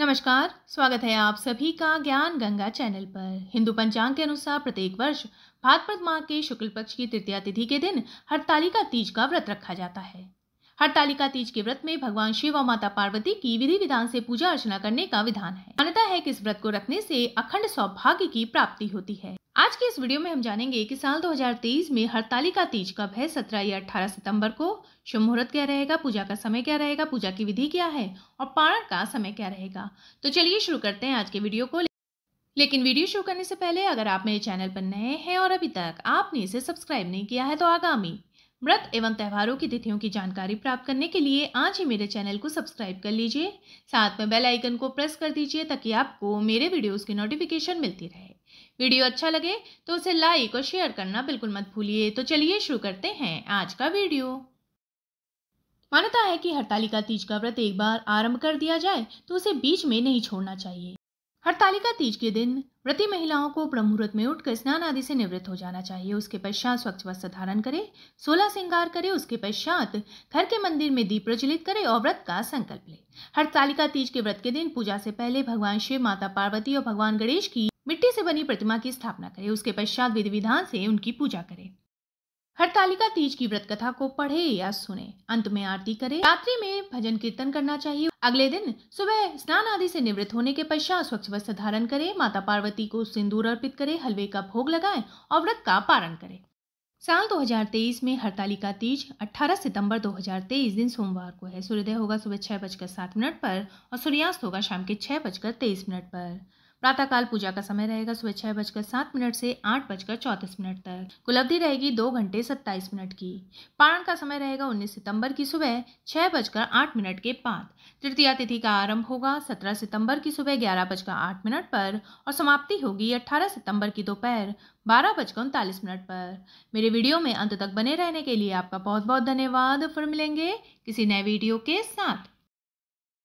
नमस्कार स्वागत है आप सभी का ज्ञान गंगा चैनल पर हिंदू पंचांग के अनुसार प्रत्येक वर्ष भाद्रपद माह के शुक्ल पक्ष की तृतीया तिथि के दिन हड़तालिका तीज का व्रत रखा जाता है हरतालिका तीज के व्रत में भगवान शिव और माता पार्वती की विधि विधान से पूजा अर्चना करने का विधान है मान्यता है कि इस व्रत को रखने से अखंड सौभाग्य की प्राप्ति होती है आज के इस वीडियो में हम जानेंगे कि साल 2023 में हड़तालिका तीज कब है 17 या 18 सितंबर को शुभ मुहूर्त क्या रहेगा पूजा का समय क्या रहेगा पूजा की विधि क्या है और पारण का समय क्या रहेगा तो चलिए शुरू करते हैं आज के वीडियो को लेकिन वीडियो शुरू करने से पहले अगर आप मेरे चैनल पर नए हैं और अभी तक आपने इसे सब्सक्राइब नहीं किया है तो आगामी व्रत एवं त्यौहारों की तिथियों की जानकारी प्राप्त करने के लिए आज ही मेरे चैनल को सब्सक्राइब कर लीजिए साथ में बेल आइकन को प्रेस कर दीजिए ताकि आपको मेरे वीडियोस की नोटिफिकेशन मिलती रहे वीडियो अच्छा लगे तो उसे लाइक और शेयर करना बिल्कुल मत भूलिए तो चलिए शुरू करते हैं आज का वीडियो मान्यता है कि हड़ताली का तीज का व्रत एक बार आरंभ कर दिया जाए तो उसे बीच में नहीं छोड़ना चाहिए हड़तालिका तीज के दिन व्रती महिलाओं को ब्रह्मुहूर्त में उठकर स्नान आदि से निवृत्त हो जाना चाहिए उसके पश्चात स्वच्छ वस्त्र धारण करे सोलह श्रृंगार करे उसके पश्चात घर के मंदिर में दीप प्रज्वलित करे और व्रत का संकल्प ले हड़तालिका तीज के व्रत के दिन पूजा से पहले भगवान शिव माता पार्वती और भगवान गणेश की मिट्टी से बनी प्रतिमा की स्थापना करे उसके पश्चात विधि विधान से उनकी पूजा करे हरतालिका तीज की व्रत कथा को पढ़े या सुने अंत में आरती करे रात्रि में भजन कीर्तन करना चाहिए अगले दिन सुबह स्नान आदि से निवृत्त होने के पश्चात स्वच्छ वस्त्र धारण करें माता पार्वती को सिंदूर अर्पित करें हलवे का भोग लगाएं और व्रत का पारण करें साल 2023 में हड़तालिका तीज 18 सितंबर 2023 दिन सोमवार को है सूर्योदय होगा सुबह छह बजकर सात मिनट पर और सूर्यास्त होगा शाम के छह बजकर तेईस मिनट पर प्रातःकाल पूजा का समय रहेगा सुबह छह बजकर सात मिनट से आठ बजकर चौतीस मिनट तक कुल अवधि रहेगी दो घंटे सत्ताईस मिनट की पारण का समय रहेगा उन्नीस सितंबर की सुबह छह बजकर आठ मिनट के बाद तृतीया तिथि का आरंभ होगा सत्रह सितंबर की सुबह ग्यारह बजकर आठ मिनट पर और समाप्ति होगी अट्ठारह सितंबर की दोपहर बारह बजकर उनतालीस मिनट पर मेरे वीडियो में अंत तक बने रहने के लिए आपका बहुत बहुत धन्यवाद फिर मिलेंगे किसी नए वीडियो के साथ